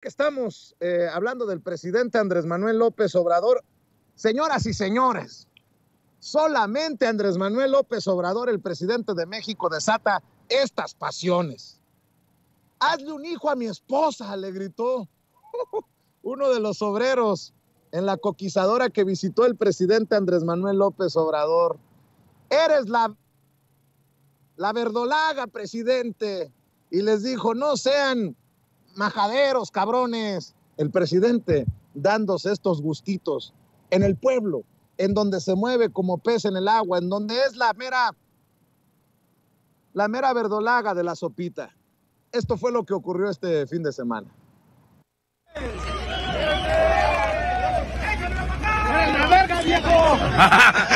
que estamos eh, hablando del presidente Andrés Manuel López Obrador, señoras y señores, solamente Andrés Manuel López Obrador, el presidente de México, desata estas pasiones. Hazle un hijo a mi esposa, le gritó uno de los obreros en la coquizadora que visitó el presidente Andrés Manuel López Obrador. Eres la, la verdolaga, presidente. Y les dijo, no sean majaderos, cabrones. El presidente dándose estos gustitos en el pueblo, en donde se mueve como pez en el agua, en donde es la mera, la mera verdolaga de la sopita. Esto fue lo que ocurrió este fin de semana.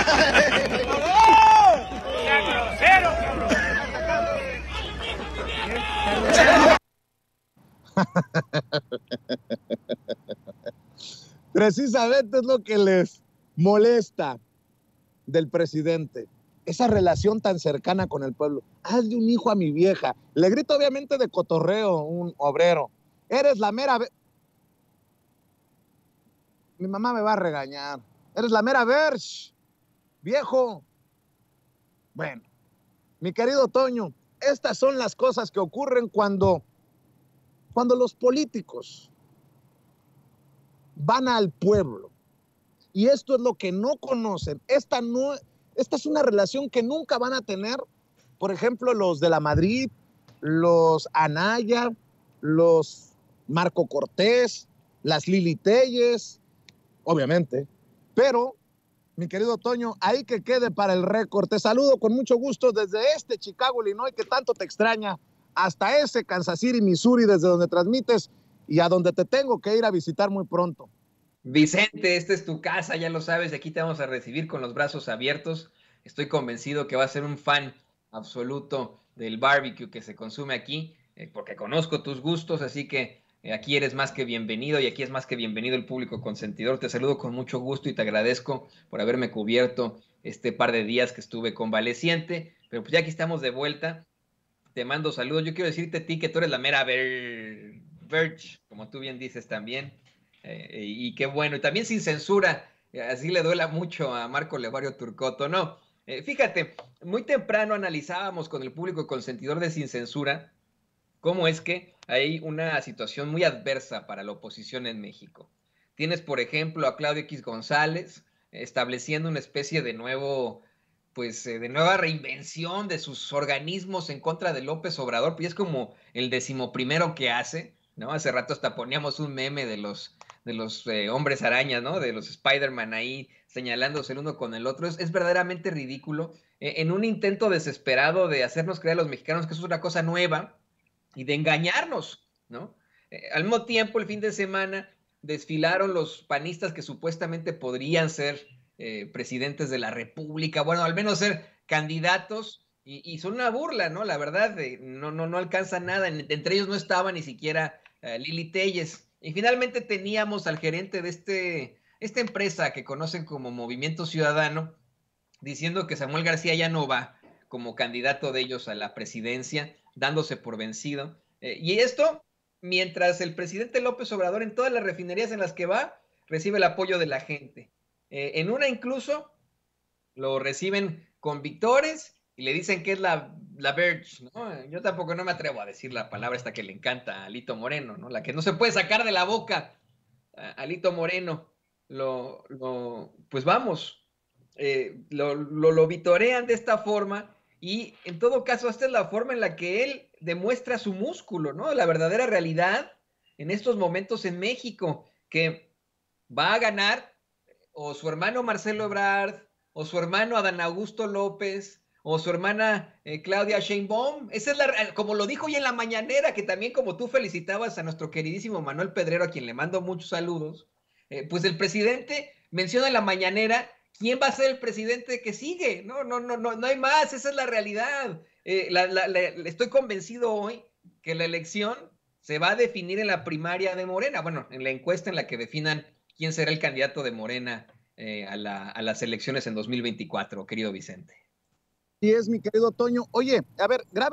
Precisamente es lo que les molesta del presidente. Esa relación tan cercana con el pueblo. Hazle un hijo a mi vieja. Le grito obviamente de cotorreo un obrero. Eres la mera... Mi mamá me va a regañar. Eres la mera verge, viejo. Bueno, mi querido Toño, estas son las cosas que ocurren cuando cuando los políticos van al pueblo, y esto es lo que no conocen, esta, no, esta es una relación que nunca van a tener, por ejemplo, los de la Madrid, los Anaya, los Marco Cortés, las Lili Telles, obviamente, pero mi querido Toño, ahí que quede para el récord. Te saludo con mucho gusto desde este Chicago, Illinois, que tanto te extraña hasta ese Kansas City, Missouri, desde donde transmites y a donde te tengo que ir a visitar muy pronto. Vicente, esta es tu casa, ya lo sabes, aquí te vamos a recibir con los brazos abiertos. Estoy convencido que va a ser un fan absoluto del barbecue que se consume aquí, eh, porque conozco tus gustos, así que eh, aquí eres más que bienvenido y aquí es más que bienvenido el público consentidor. Te saludo con mucho gusto y te agradezco por haberme cubierto este par de días que estuve convaleciente, pero pues ya aquí estamos de vuelta te mando saludos. Yo quiero decirte a ti que tú eres la mera Verge, como tú bien dices también. Eh, eh, y qué bueno, y también sin censura, eh, así le duela mucho a Marco Levario Turcoto, ¿no? fíjate, muy temprano analizábamos con el público consentidor de Sin Censura cómo es que hay una situación muy adversa para la oposición en México. Tienes, por ejemplo, a Claudio X González estableciendo una especie de nuevo pues eh, de nueva reinvención de sus organismos en contra de López Obrador, pues es como el decimoprimero que hace, ¿no? Hace rato hasta poníamos un meme de los, de los eh, hombres arañas, ¿no? De los Spider-Man ahí señalándose el uno con el otro. Es, verdaderamente ridículo. E, en un intento desesperado de hacernos creer a los mexicanos que eso es una cosa nueva y de engañarnos, ¿no? Eh, al mismo tiempo, el fin de semana desfilaron los panistas que supuestamente podrían ser eh, presidentes de la República, bueno, al menos ser candidatos y, son una burla, ¿no? La verdad, no, no, no alcanza nada, entre ellos no estaba ni siquiera eh, Lili Telles. Y finalmente teníamos al gerente de este, esta empresa que conocen como Movimiento Ciudadano, diciendo que Samuel García ya no va como candidato de ellos a la presidencia, dándose por vencido. Eh, y esto mientras el presidente López Obrador en todas las refinerías en las que va recibe el apoyo de la gente. Eh, en una incluso lo reciben con victores y le dicen que es la, la Verge, ¿no? Yo tampoco no me atrevo a decir la palabra esta que le encanta a Alito Moreno, ¿no? La que no se puede sacar de la boca. Alito Moreno, lo, lo pues vamos, eh, lo, lo, lo vitorean de esta forma y en todo caso esta es la forma en la que él demuestra su músculo, ¿no? La verdadera realidad en estos momentos en México, que va a ganar o su hermano Marcelo Ebrard, o su hermano Adán Augusto López, o su hermana eh, Claudia Sheinbaum. Esa es la, eh, como lo dijo hoy en la mañanera, que también como tú felicitabas a nuestro queridísimo Manuel Pedrero, a quien le mando muchos saludos, eh, pues el presidente menciona en la mañanera quién va a ser el presidente que sigue. No, no, no, no, no hay más, esa es la realidad. estoy convencido hoy que la elección se va a definir en la primaria de Morena, bueno, en la encuesta en la que definan quién será el candidato de Morena eh, a, las elecciones en 2024, querido Vicente. Sí es, mi querido Toño. Oye, a ver, grave.